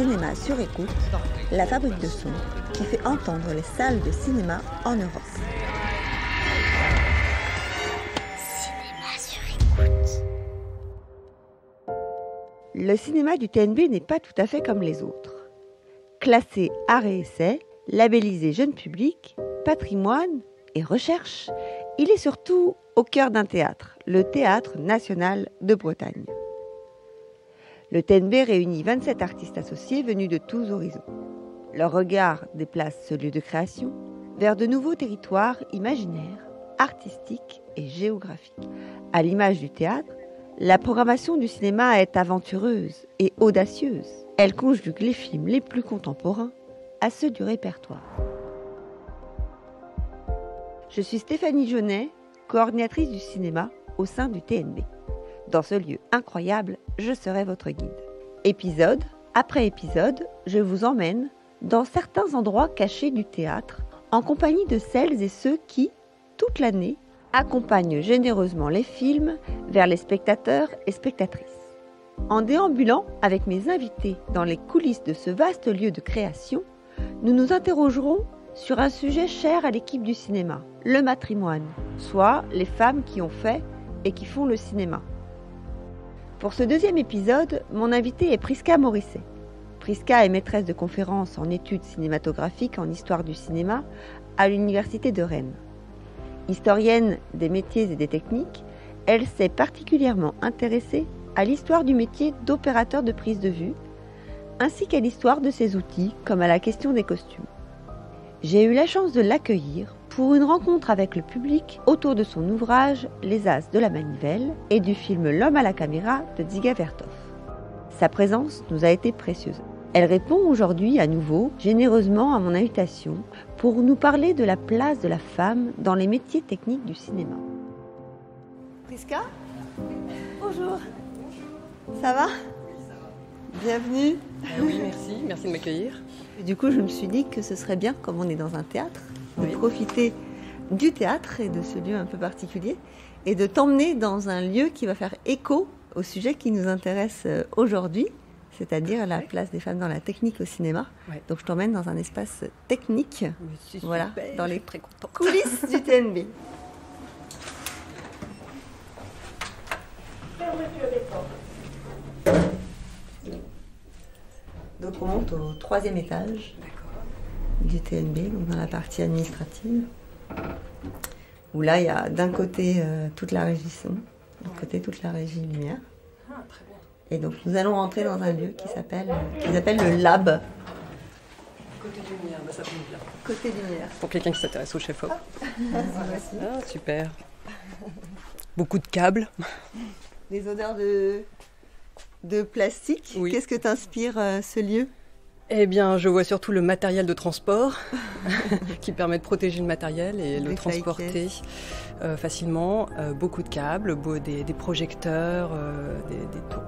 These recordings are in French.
cinéma sur écoute, la fabrique de son qui fait entendre les salles de cinéma en Europe. Cinéma sur écoute. Le cinéma du TNB n'est pas tout à fait comme les autres. Classé art et essai, labellisé jeune public, patrimoine et recherche, il est surtout au cœur d'un théâtre, le Théâtre national de Bretagne. Le TNB réunit 27 artistes associés venus de tous horizons. Leur regard déplace ce lieu de création vers de nouveaux territoires imaginaires, artistiques et géographiques. À l'image du théâtre, la programmation du cinéma est aventureuse et audacieuse. Elle conjugue les films les plus contemporains à ceux du répertoire. Je suis Stéphanie Jaunet, coordinatrice du cinéma au sein du TNB. Dans ce lieu incroyable, je serai votre guide. Épisode après épisode, je vous emmène dans certains endroits cachés du théâtre en compagnie de celles et ceux qui, toute l'année, accompagnent généreusement les films vers les spectateurs et spectatrices. En déambulant avec mes invités dans les coulisses de ce vaste lieu de création, nous nous interrogerons sur un sujet cher à l'équipe du cinéma, le matrimoine, soit les femmes qui ont fait et qui font le cinéma. Pour ce deuxième épisode, mon invitée est Prisca Morisset. Prisca est maîtresse de conférences en études cinématographiques en histoire du cinéma à l'Université de Rennes. Historienne des métiers et des techniques, elle s'est particulièrement intéressée à l'histoire du métier d'opérateur de prise de vue, ainsi qu'à l'histoire de ses outils comme à la question des costumes. J'ai eu la chance de l'accueillir pour une rencontre avec le public autour de son ouvrage Les As de la Manivelle et du film L'homme à la caméra de Dziga Vertov. Sa présence nous a été précieuse. Elle répond aujourd'hui à nouveau généreusement à mon invitation pour nous parler de la place de la femme dans les métiers techniques du cinéma. Priska Bonjour. Ça va Bienvenue. Euh, oui, merci, merci de m'accueillir. Du coup, je me suis dit que ce serait bien, comme on est dans un théâtre, de profiter du théâtre et de ce lieu un peu particulier, et de t'emmener dans un lieu qui va faire écho au sujet qui nous intéresse euh, aujourd'hui, c'est-à-dire la place des femmes dans la technique au cinéma. Donc je t'emmène dans un espace technique, dans les coulisses du TNB. Donc on monte au troisième étage. D'accord. Du tnb dans la partie administrative, où là, il y a d'un côté euh, toute la régie son, d'un côté toute la régie lumière. Ah, Et donc, nous allons rentrer dans un lieu qui s'appelle qui s'appelle le lab. Côté lumière, bah, ça bien. Côté lumière. Pour quelqu'un qui s'intéresse au chef op ah, ah, super. Beaucoup de câbles. Des odeurs de, de plastique. Qu'est-ce que t'inspire euh, ce lieu eh bien, je vois surtout le matériel de transport qui permet de protéger le matériel et le, transporter euh, facilement. Euh, beaucoup de câbles, des, projecteurs, euh, des,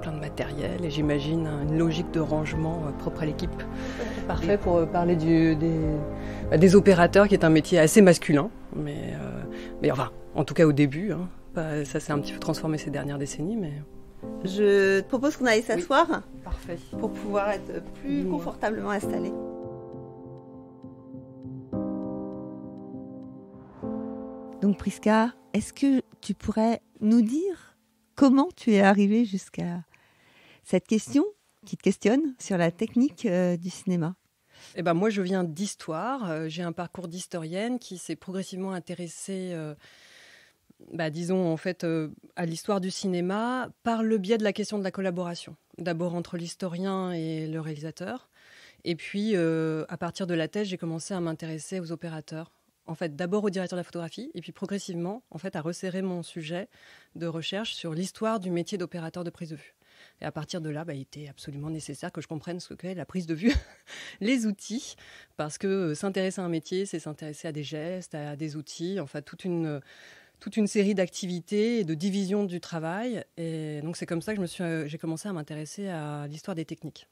plein de matériel et j'imagine une logique de rangement propre à l'équipe. Parfait pour parler bah, des, opérateurs qui est un métier assez masculin, mais, enfin, en tout cas au début. Hein. ça s'est un petit peu transformé ces dernières décennies, mais. Je te propose qu'on aille s'asseoir. parfait. Pour pouvoir être plus confortablement installé. Donc Priska, est-ce que tu pourrais nous dire comment tu es arrivée jusqu'à cette question qui te questionne sur la technique euh, du cinéma eh ben moi, je viens d'histoire. Euh, j'ai un parcours d'historienne qui s'est progressivement intéressée euh, bah, disons en fait euh, à l'histoire du cinéma par le biais de la question de la collaboration, d'abord entre l'historien et le réalisateur, et puis euh, à partir de la thèse j'ai commencé à m'intéresser aux opérateurs, en fait d'abord au directeur de la photographie, et puis progressivement en fait à resserrer mon sujet de recherche sur l'histoire du métier d'opérateur de prise de vue. Et à partir de là, bah, il était absolument nécessaire que je comprenne ce qu'est la prise de vue, les outils, parce que euh, s'intéresser à un métier, c'est s'intéresser à des gestes, à des outils, enfin toute une toute une série d'activités et de divisions du travail. Et donc c'est comme ça que je me suis, euh, j'ai commencé à m'intéresser à l'histoire des techniques.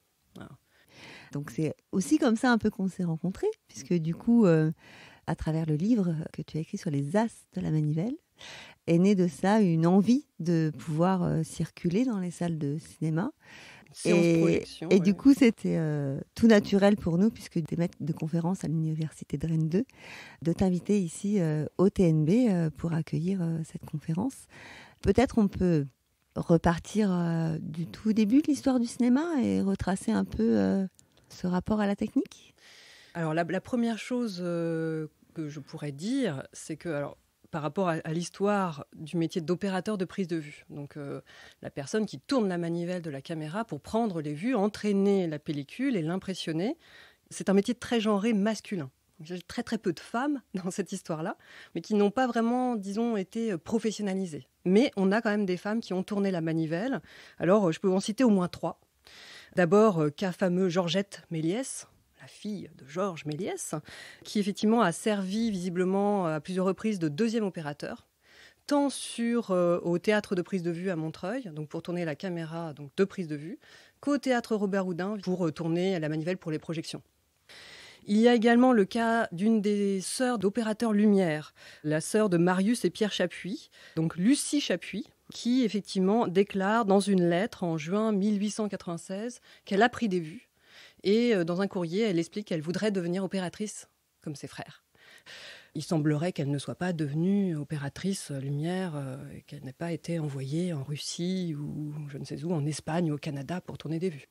Donc c'est aussi comme ça un peu qu'on s'est rencontrés, puisque du coup, euh, à travers le livre que tu as écrit sur les as de la manivelle, est née de ça une envie de pouvoir euh, circuler dans les salles de cinéma et, du coup, c'était euh, tout naturel pour nous, puisque des maîtres de conférence à l'université de Rennes 2, de t'inviter ici euh, au TNB euh, pour accueillir cette conférence. Peut-être on peut repartir du tout début de l'histoire du cinéma et retracer un peu ce rapport à la technique. Alors la, la première chose que je pourrais dire, c'est que alors par rapport à, l'histoire du métier d'opérateur de prise de vue. Donc euh, la personne qui tourne la manivelle de la caméra pour prendre les vues, entraîner la pellicule et l'impressionner. C'est un métier très genré masculin. J'ai très très peu de femmes dans cette histoire-là, mais qui n'ont pas vraiment, disons, été euh, professionnalisées. Mais on a quand même des femmes qui ont tourné la manivelle. Alors euh, je peux en citer au moins trois. D'abord, cas fameux Georgette Méliès, la fille de Georges Méliès, qui effectivement a servi visiblement euh, à plusieurs reprises de deuxième opérateur tant sur euh, au théâtre de prise de vue à Montreuil, donc pour tourner la caméra, donc de prise de vue, qu'au théâtre Robert Houdin pour euh, tourner la manivelle pour les projections. Il y a également le cas d'une des sœurs d'opérateurs Lumière, la sœur de Marius et Pierre Chapuis, donc Lucie Chapuis, qui effectivement déclare dans une lettre en juin 1896 qu'elle a pris des vues et euh, dans un courrier, elle explique qu'elle voudrait devenir opératrice, comme ses frères. Il semblerait qu'elle ne soit pas devenue opératrice euh, lumière, euh, et qu'elle n'ait pas été envoyée en Russie ou je ne sais où, en Espagne ou au Canada pour tourner des vues.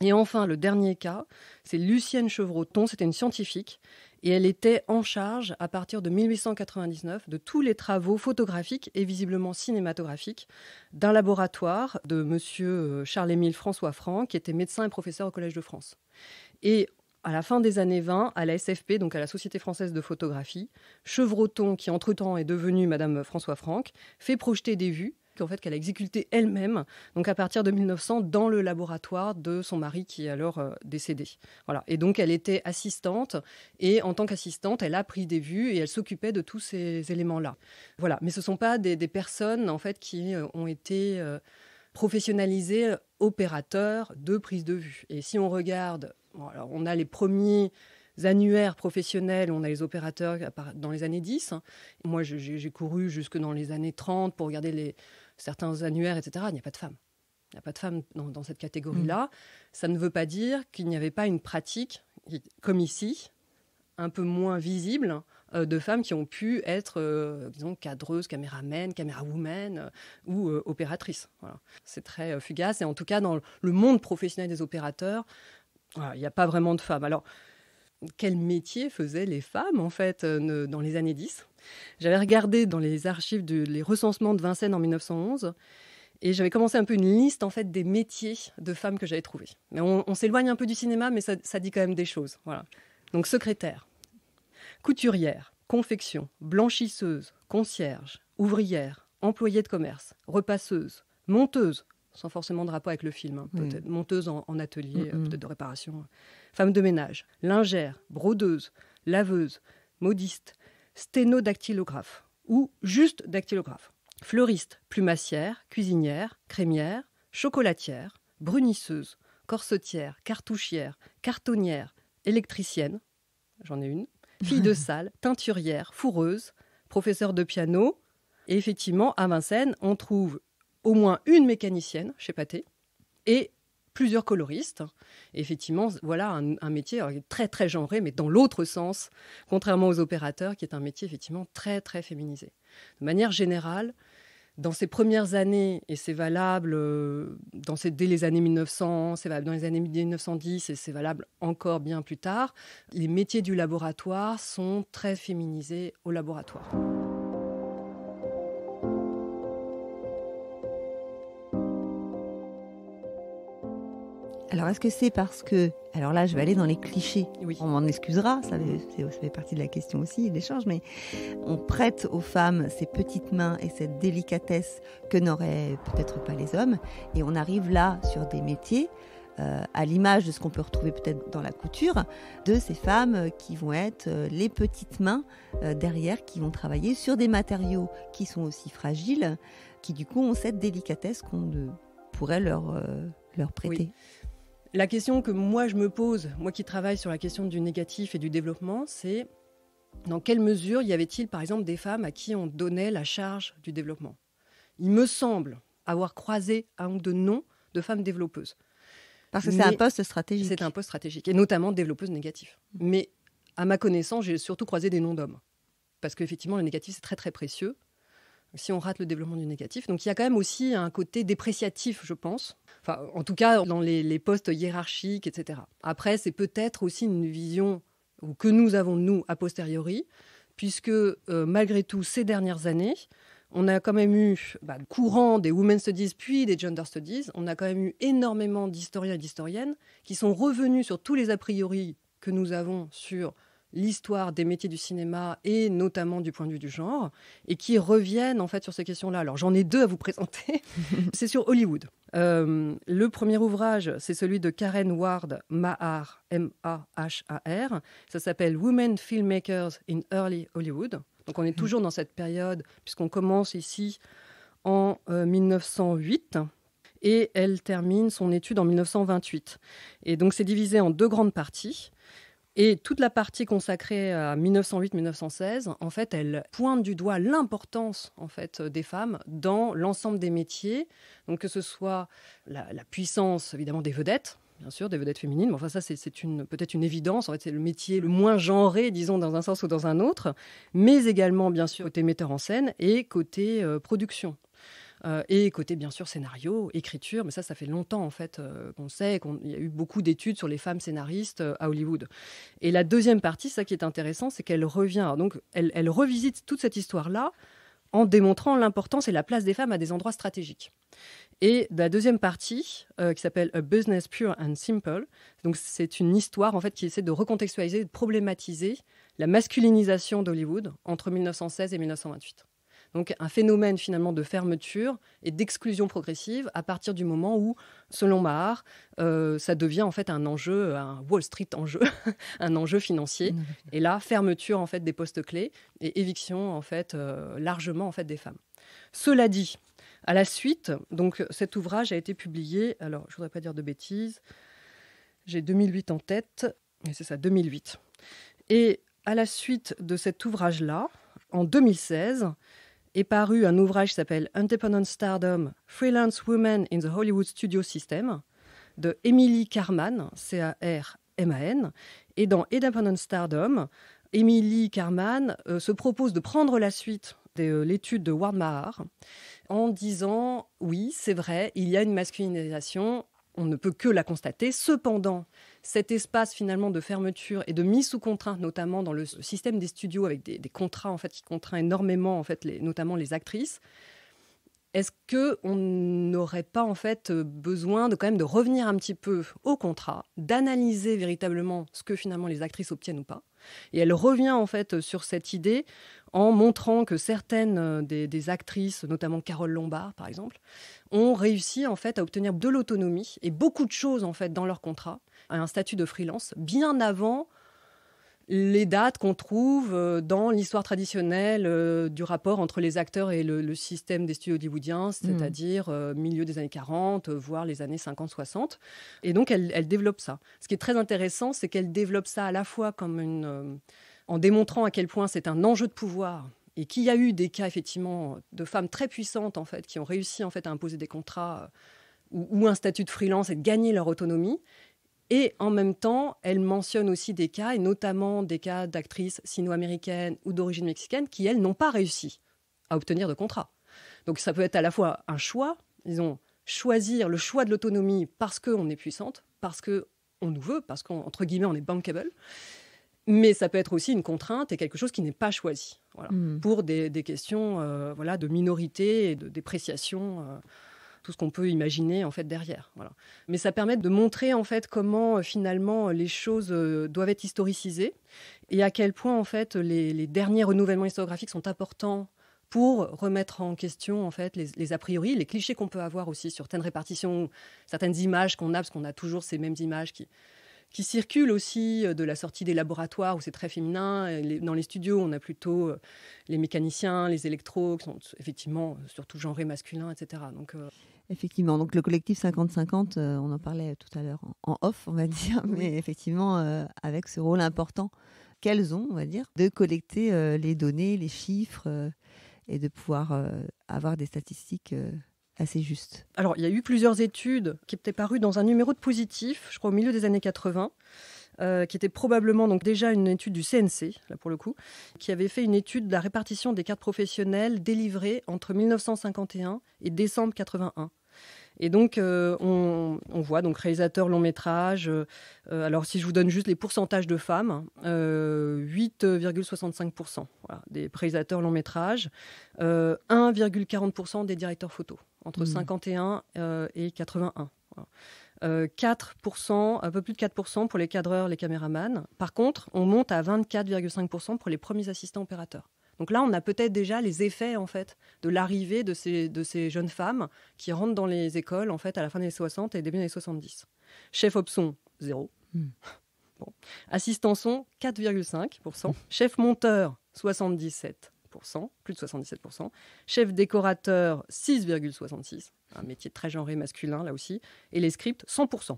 Et enfin, le dernier cas, c'est Lucienne Chevroton, c'était une scientifique, et elle était en charge, à partir de 1899, de tous les travaux photographiques et visiblement cinématographiques d'un laboratoire de M. Euh, Charles-Émile François Franck, qui était médecin et professeur au Collège de France. Et à la fin des années 20, à la SFP, donc à la Société française de photographie, Chevroton, qui entre-temps est devenue Madame François Franck, fait projeter des vues fait qu'elle a exécuté elle-même, donc à partir de 1900 dans le laboratoire de son mari qui est alors euh, décédé. Voilà. Et donc elle était assistante et en tant qu'assistante, elle a pris des vues et elle s'occupait de tous ces éléments-là. Voilà. Mais ce ne sont pas des, personnes en fait qui euh, ont été euh, professionnalisées opérateurs de prise de vue. Et si on regarde, alors on a les premiers annuaires professionnels, on a les opérateurs dans les années 10. Moi, j'ai couru jusque dans les années 30 pour regarder les, certains annuaires, etc., il n'y a pas de femmes. Il n'y a pas de femmes dans, cette catégorie-là. Mm. Ça ne veut pas dire qu'il n'y avait pas une pratique, comme ici, un peu moins visible, euh, de femmes qui ont pu être, euh, disons, cadreuses, caméramen, camérawomen euh, ou opératrices. C'est très fugace. Et en tout cas, dans le monde professionnel des opérateurs, il n'y a pas vraiment de femmes. Alors, quel métier faisaient les femmes, en fait, dans les années 10 j'avais regardé dans les archives les recensements de Vincennes en 1911 et j'avais commencé un peu une liste en fait des métiers de femmes que j'avais trouvées. Mais on, s'éloigne un peu du cinéma, mais ça, dit quand même des choses. Voilà. Donc secrétaire, couturière, confection, blanchisseuse, concierge, ouvrière, employée de commerce, repasseuse, monteuse, sans forcément de rapport avec le film, hein, hmm. peut-être monteuse en, atelier, hmm, euh, hmm. de réparation, femme de ménage, lingère, brodeuse, laveuse, modiste, sténodactylographe ou juste dactylographe. Fleuriste, plumassière, cuisinière, crémière, chocolatière, brunisseuse, corsetière, cartouchière, cartonnière, électricienne, j'en ai une, fille de salle, teinturière, fourreuse, professeur de piano. Et effectivement, à Vincennes, on trouve au moins une mécanicienne chez Pathé et plusieurs coloristes. effectivement, voilà un, métier très très genré, mais dans l'autre sens, contrairement aux opérateurs, qui est un métier effectivement très très féminisé. De manière générale, dans ces premières années, et c'est valable euh, dans ces, dès les années 1900, c'est valable dans les années 1910 et c'est valable encore bien plus tard, les métiers du laboratoire sont très féminisés au laboratoire. Alors, est-ce que c'est parce que. Alors là, je vais aller dans les clichés. On m'en excusera, ça fait, partie de la question aussi, l'échange, mais on prête aux femmes ces petites mains et cette délicatesse que n'auraient peut-être pas les hommes. Et on arrive là sur des métiers. Euh, à l'image de ce qu'on peut retrouver peut-être dans la couture, de ces femmes qui vont être euh, les petites mains euh, derrière, qui vont travailler sur des matériaux qui sont aussi fragiles, qui du coup ont cette délicatesse qu'on pourrait leur, leur prêter. La question que moi je me pose, moi qui travaille sur la question du négatif et du développement, c'est dans quelle mesure y avait-il par exemple des femmes à qui on donnait la charge du développement Il me semble avoir croisé un ou deux noms de femmes développeuses. Parce que c'est un poste stratégique. C'est un poste stratégique, et notamment développeuses négatives. Mmh. Mais à ma connaissance, j'ai surtout croisé des noms d'hommes. Parce qu'effectivement, le négatif, c'est très très précieux si on rate le développement du négatif. Donc il y a quand même aussi un côté dépréciatif, je pense. Enfin, en tout cas, dans les, postes hiérarchiques, etc. Après, c'est peut-être aussi une vision que nous avons, nous, a posteriori, puisque euh, malgré tout, ces dernières années, on a quand même eu, le bah, courant des Women Studies puis des Gender Studies, on a quand même eu énormément d'historiens et d'historiennes qui sont revenus sur tous les a priori que nous avons sur l'histoire des métiers du cinéma et notamment du point de vue du genre, et qui reviennent en fait sur ces questions-là. Alors j'en ai deux à vous présenter. c'est sur Hollywood. Euh, le premier ouvrage, c'est celui de Karen Ward Mahar, M-A-H-A-R. Ça s'appelle Women Filmmakers in Early Hollywood. Donc on est mhm. toujours dans cette période, puisqu'on commence ici en 1908 euh, et elle termine son étude en 1928. Et donc c'est divisé en deux grandes parties. Et toute la partie consacrée à 1908-1916, en fait, elle pointe du doigt l'importance en fait euh, des femmes dans l'ensemble des métiers. que ce soit la, puissance évidemment des vedettes, bien sûr, des vedettes féminines. Mais enfin, ça, c'est peut-être une évidence. En fait, c'est le métier le moins genré, disons, dans un sens ou dans un autre. Mais également, bien sûr, côté metteur en scène et côté euh, production. Euh, et côté, bien sûr, scénario, écriture, mais ça, ça fait longtemps, en fait, euh, qu'on sait, qu'il y a eu beaucoup d'études sur les femmes scénaristes euh, à Hollywood. Et la deuxième partie, ça qui est intéressant, c'est qu'elle revient, donc, elle, revisite toute cette histoire-là en démontrant l'importance et la place des femmes à des endroits stratégiques. Et la deuxième partie, qui s'appelle A Business Pure and Simple, donc c'est une histoire en fait qui essaie de recontextualiser, de problématiser la masculinisation d'Hollywood entre 1916 et 1928. Donc un phénomène finalement de fermeture et d'exclusion progressive à partir du moment où, selon Mahar, euh, ça devient en fait un enjeu, un Wall Street enjeu, un enjeu financier. Et là, fermeture en fait des postes clés et éviction en fait euh, largement en fait des femmes. Cela dit, à la suite, donc cet ouvrage a été publié. Alors, je voudrais pas dire de bêtises. J'ai 2008 en tête, mais c'est ça, 2008. Et à la suite de cet ouvrage-là, en 2016, est paru un ouvrage qui s'appelle Independent Stardom Freelance Women in the Hollywood Studio System de Emily Carman, C-A-R-M-A-N. Et dans Independent Stardom, Emily Carman euh, se propose de prendre la suite de euh, l'étude de Ward en disant oui, c'est vrai, il y a une masculinisation on ne peut que la constater. Cependant, cet espace finalement de fermeture et de mise sous contrainte, notamment dans le système des studios avec des, contrats en fait qui contraint énormément en fait notamment les actrices. Est-ce que on n'aurait pas en fait besoin de quand même de revenir un petit peu au contrat, d'analyser véritablement ce que finalement les actrices obtiennent ou pas, et elle revient en fait sur cette idée en montrant que certaines euh, des, actrices, notamment Carole Lombard par exemple, ont réussi en fait à obtenir de l'autonomie et beaucoup de choses en fait dans leur contrat, un statut de freelance, bien avant les dates qu'on trouve euh, dans l'histoire traditionnelle euh, du rapport entre les acteurs et le, système des studios hollywoodiens, mm. c'est-à-dire euh, milieu des années 40, voire les années 50-60. Et donc, elle, développe ça. Ce qui est très intéressant, c'est qu'elle développe ça à la fois comme une, en démontrant à quel point c'est un enjeu de pouvoir et qu'il y a eu des cas effectivement de femmes très puissantes en fait qui ont réussi en fait à imposer des contrats ou, ou un statut de freelance et de gagner leur autonomie et en même temps, elle mentionne aussi des cas, et notamment des cas d'actrices sino-américaines ou d'origine mexicaine, qui, elles, n'ont pas réussi à obtenir de contrat. Donc ça peut être à la fois un choix, disons, choisir le choix de l'autonomie parce qu'on est puissante, parce qu'on nous veut, parce qu'entre guillemets, on est bankable. Mais ça peut être aussi une contrainte et quelque chose qui n'est pas choisi, voilà, hmm. pour des, questions euh, voilà, de minorité et de dépréciation. Euh, tout ce qu'on peut imaginer en fait derrière. Voilà. Mais ça permet de montrer en fait comment euh, finalement euh, les choses euh, doivent être historicisées et à quel point en fait les, derniers renouvellements historiographiques sont importants pour remettre en question en fait les, a priori, les clichés qu'on peut avoir aussi sur certaines répartitions, certaines images qu'on a, parce qu'on a toujours ces mêmes images qui, qui circulent aussi euh, de la sortie des laboratoires où c'est très féminin. Dans les studios, on a plutôt euh, les mécaniciens, les électros, qui sont effectivement euh, surtout genrés masculins, etc. Donc, Effectivement, donc le collectif 50-50, on en parlait tout à l'heure en, off, on va dire, mais effectivement, avec ce rôle important qu'elles ont, on va dire, de collecter les données, les chiffres et de pouvoir avoir des statistiques juste. Alors, il y a eu plusieurs études qui étaient parues dans un numéro de positif, je crois au milieu des années 80. Euh, qui était probablement donc déjà une étude du CNC, là pour le coup, qui avait fait une étude de la répartition des cartes professionnelles délivrées entre 1951 et décembre 81. Et donc, euh, on, voit donc réalisateurs long métrage. Euh, alors, si je vous donne juste les pourcentages de femmes, 8,65% euh, des réalisateurs long métrage, 1,40% des directeurs photos, entre 51 mmh. et 81. 4%, un peu plus de 4% pour les cadreurs, les caméramans. Par contre, on monte à 24,5% pour les premiers assistants opérateurs. Donc là, on a peut-être déjà les effets en fait de l'arrivée de ces, jeunes femmes qui rentrent dans les écoles en fait à la fin des années 60 et début des années 70. Chef Opson, zéro. Hmm. Assistant son, 4,5%. Chef monteur, 77%, plus de 77%. Chef décorateur, 6,66%. Un métier très genré masculin là aussi. Et les scripts, 100%.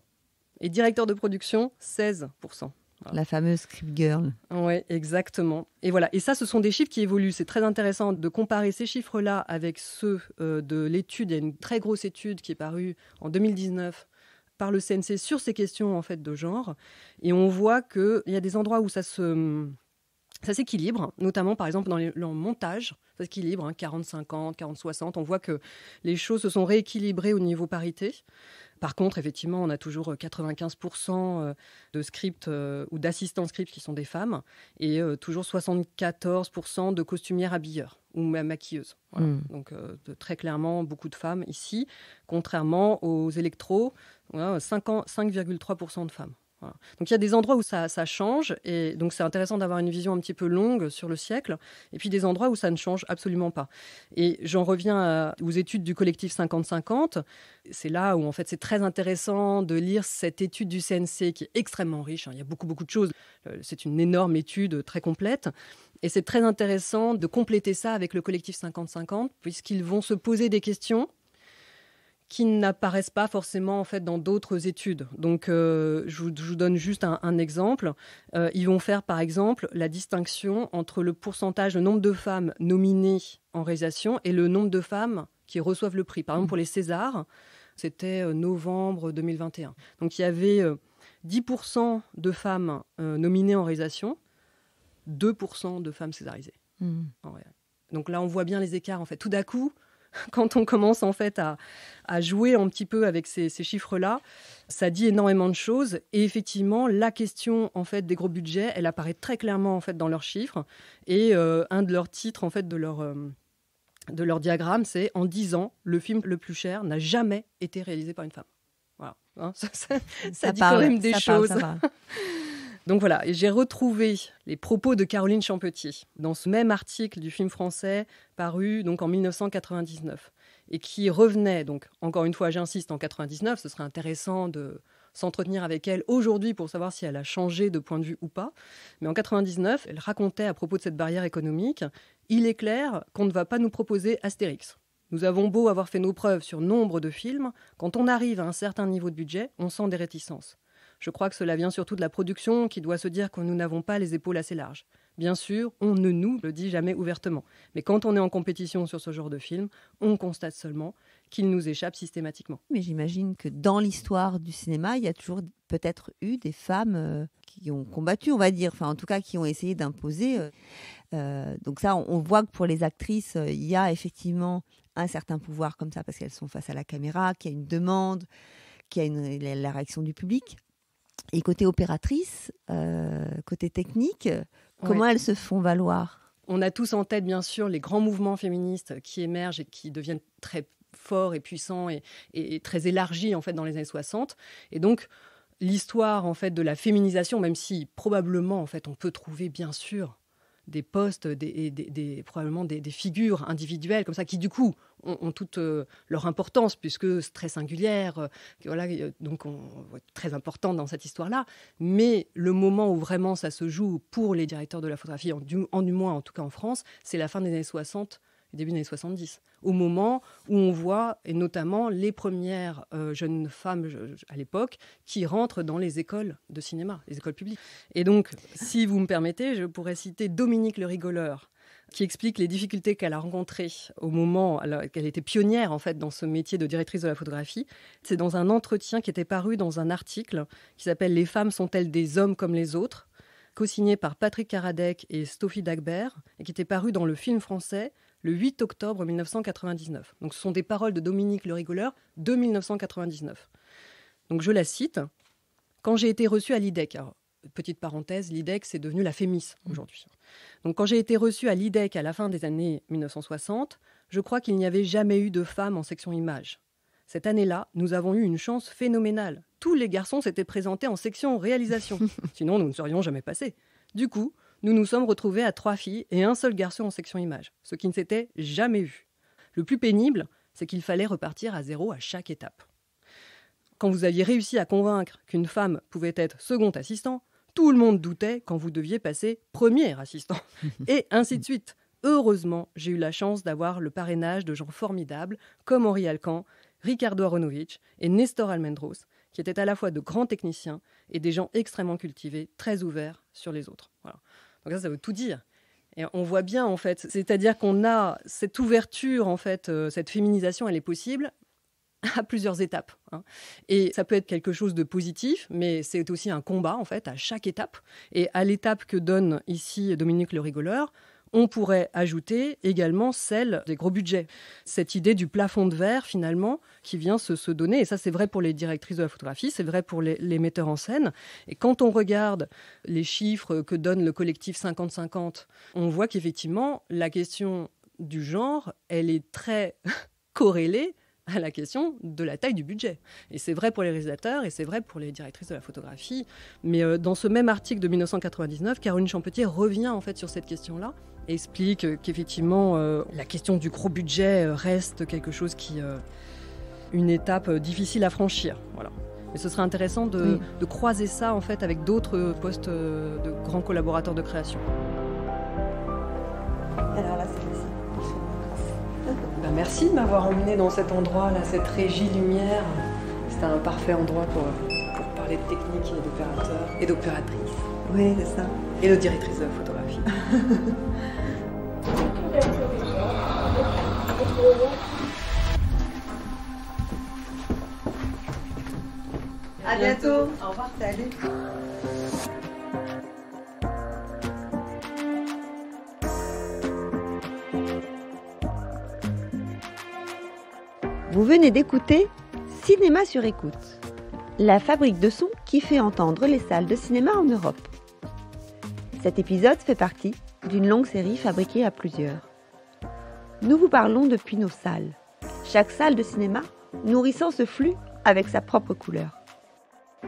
Et directeur de production, 16%. Ah. La fameuse script girl. Oui, exactement. Et voilà. Et ça, ce sont des chiffres qui évoluent. C'est très intéressant de comparer ces chiffres-là avec ceux euh, de l'étude. Il y a une très grosse étude qui est parue en 2019 par le CNC sur ces questions en fait de genre. Et on voit qu'il y a des endroits où ça se hum, ça s'équilibre, notamment par exemple dans le montage, ça s'équilibre, 40-50, hein, 40-60, on voit que les choses se sont rééquilibrées au niveau parité. Par contre, effectivement, on a toujours 95% euh, euh, de scripts euh, ou d'assistants scripts qui sont des femmes et toujours 74% de costumières habilleurs ou maquilleuses. Hmm. Donc très clairement, beaucoup de femmes ici, contrairement aux électros, 5,3% de femmes. Donc il y a des endroits où ça, change, et donc c'est intéressant d'avoir une vision un petit peu longue sur le siècle, et puis des endroits où ça ne change absolument pas. Et j'en reviens aux études du collectif 50-50. C'est là où en fait c'est très intéressant de lire cette étude du CNC qui est extrêmement riche. Hein. Il y a beaucoup beaucoup de choses. Euh, c'est une énorme étude très complète. Et c'est très intéressant de compléter ça avec le collectif 50-50, puisqu'ils vont se poser des questions qui n'apparaissent pas forcément en fait dans d'autres études. Donc, euh, je, vous, donne juste un, exemple. Euh, ils vont faire par exemple la distinction entre le pourcentage, le nombre de femmes nominées en réalisation et le nombre de femmes qui reçoivent le prix. Par exemple, pour les Césars, c'était euh, novembre 2021. Donc, il y avait 10% de femmes nominées en réalisation, 2% de femmes césarisées. Hmm. Donc là, on voit bien les écarts en fait. Tout d'un coup, quand on commence en fait à, à jouer un petit peu avec ces, ces chiffres-là, ça dit énormément de choses. Et effectivement, la question en fait des gros budgets, elle apparaît très clairement en fait dans leurs chiffres. Et euh, un de leurs titres en fait de leur euh, de leur diagramme, c'est en 10 ans, le film le plus cher n'a jamais été réalisé par une femme. Voilà, hein, ça, ça, dit quand même des choses. Donc voilà, j'ai retrouvé les propos de Caroline Champetier dans ce même article du film français paru donc en 1999 et qui revenait donc encore une fois, j'insiste en 99, ce serait intéressant de s'entretenir avec elle aujourd'hui pour savoir si elle a changé de point de vue ou pas. Mais en 99, elle racontait à propos de cette barrière économique, il est clair qu'on ne va pas nous proposer Astérix. Nous avons beau avoir fait nos preuves sur nombre de films, quand on arrive à un certain niveau de budget, on sent des réticences. Je crois que cela vient surtout de la production qui doit se dire que nous n'avons pas les épaules assez larges. Bien sûr, on ne nous le dit jamais ouvertement, mais quand on est en compétition sur ce genre de film, on constate seulement qu'il nous échappe systématiquement. Mais j'imagine que dans l'histoire du cinéma, il y a toujours peut-être eu des femmes euh, qui ont combattu, on va dire, enfin en tout cas qui ont essayé d'imposer. Euh, euh, donc ça, on voit que pour les actrices, il y a effectivement un certain pouvoir comme ça, parce qu'elles sont face à la caméra, qu'il y a une demande, qu'il y a la réaction du public. Et côté opératrice, euh, côté technique, comment elles se font valoir On a tous en tête, bien sûr, les grands mouvements féministes qui émergent et qui deviennent très forts et puissants et, très élargis, en fait, dans les années 60. Et donc, l'histoire, en fait, de la féminisation, même si probablement, en fait, on peut trouver, bien sûr, des postes des, probablement des, figures individuelles comme ça qui du coup ont, toute euh, leur importance puisque c'est très singulière euh, voilà donc très important dans cette histoire là mais le moment où vraiment ça se joue pour les directeurs de la photographie en du, en du moins en tout cas en France c'est la fin des années 60 début des années 70, au moment où on voit, et notamment les premières euh, jeunes femmes à l'époque, qui rentrent dans les écoles de cinéma, les écoles publiques. Et donc, si vous me permettez, je pourrais citer Dominique le rigoleur, qui explique les difficultés qu'elle a rencontrées au moment qu'elle était pionnière en fait dans ce métier de directrice de la photographie. C'est dans un entretien qui était paru dans un article qui s'appelle Les femmes sont-elles des hommes comme les autres, co-signé par Patrick Karadec et Sophie Dagbert, et qui était paru dans le film français le 8 octobre 1999. Donc ce sont des paroles de Dominique Le Rigoleur de 1999. Donc je la cite. Quand j'ai été reçu à l'IDEC, petite parenthèse, l'IDEC c'est devenu la FEMIS mmh. aujourd'hui. Donc quand j'ai été reçu à l'IDEC à la fin des années 1960, je crois qu'il n'y avait jamais eu de femmes en section images. Cette année-là, nous avons eu une chance phénoménale. Tous les garçons s'étaient présentés en section réalisation. Sinon, nous ne serions jamais passés. Du coup, nous nous sommes retrouvés à trois filles et un seul garçon en section image, ce qui ne s'était jamais vu. Le plus pénible, c'est qu'il fallait repartir à zéro à chaque étape. Quand vous aviez réussi à convaincre qu'une femme pouvait être second assistant, tout le monde doutait quand vous deviez passer premier assistant, et ainsi de suite. Heureusement, j'ai eu la chance d'avoir le parrainage de gens formidables comme Henri Alcan, Ricardo Aronovitch et Nestor Almendros, qui étaient à la fois de grands techniciens et des gens extrêmement cultivés, très ouverts sur les autres. Donc ça, ça veut tout dire. Et on voit bien en fait, c'est-à-dire qu'on a cette ouverture en fait, euh, cette féminisation, elle est possible à plusieurs étapes. Hein. Et ça peut être quelque chose de positif, mais c'est aussi un combat en fait à chaque étape. Et à l'étape que donne ici Dominique Le Rigoleur, on pourrait ajouter également celle des gros budgets. Cette idée du plafond de verre, finalement, qui vient se, donner, et ça c'est vrai pour les directrices de la photographie, c'est vrai pour les, metteurs en scène. Et quand on regarde les chiffres que donne le collectif 50-50, on voit qu'effectivement, la question du genre, elle est très corrélée à la question de la taille du budget. Et c'est vrai pour les réalisateurs et c'est vrai pour les directrices de la photographie. Mais euh, dans ce même article de 1999, Caroline Champetier revient en fait sur cette question-là explique euh, qu'effectivement euh, la question du gros budget euh, reste quelque chose qui une étape difficile à franchir. Voilà. Mais ce serait intéressant de, croiser ça en fait avec d'autres postes de grands collaborateurs de création. Alors là, ben, Merci de m'avoir emmené dans cet endroit, là, cette régie lumière. C'est un parfait endroit pour, pour parler de technique et d'opérateur et d'opératrice. Oui, c'est ça. Et de directrice de la photographie. À bientôt. Au revoir. Salut. Vous venez d'écouter Cinéma sur écoute, la fabrique de sons qui fait entendre les salles de cinéma en Europe. Cet épisode fait partie d'une longue série fabriquée à plusieurs nous vous parlons depuis nos salles. Chaque salle de cinéma nourrissant ce flux avec sa propre couleur.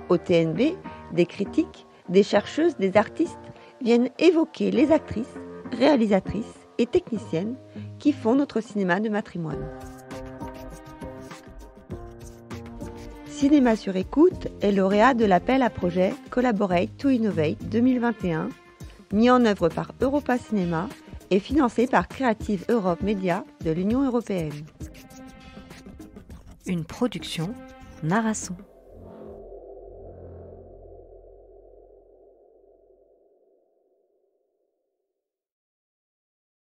Au TNB, des critiques, des chercheuses, des artistes viennent évoquer les actrices, réalisatrices et techniciennes qui font notre cinéma de matrimoine. Cinéma sur écoute est lauréat de l'appel à projet Collaborate to Innovate 2021, mis en œuvre par Europa Cinéma est financé par Creative Europe Média de l'Union européenne. Une production Narasson.